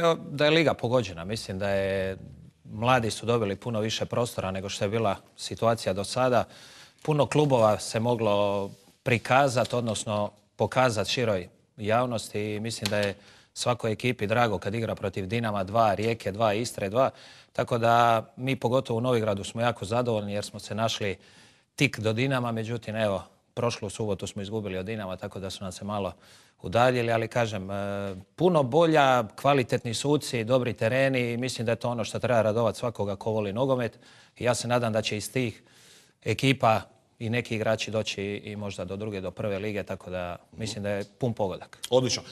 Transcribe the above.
Evo, da je Liga pogođena. Mislim da je mladi su dobili puno više prostora nego što je bila situacija do sada. Puno klubova se moglo prikazati, odnosno pokazati široj javnosti i mislim da je svakoj ekipi drago kad igra protiv Dinama dva, Rijeke dva, Istre dva. Tako da mi pogotovo u Novigradu smo jako zadovoljni jer smo se našli tik do Dinama, međutim evo prošlu subotu smo izgubili od Dinama, tako da su nas se malo udaljili, ali kažem, e, puno bolja, kvalitetni suci, dobri tereni i mislim da je to ono što treba radovati svakoga ko voli nogomet. I ja se nadam da će iz tih ekipa i neki igrači doći i možda do druge, do prve lige, tako da mislim da je pun pogodak. Odlično.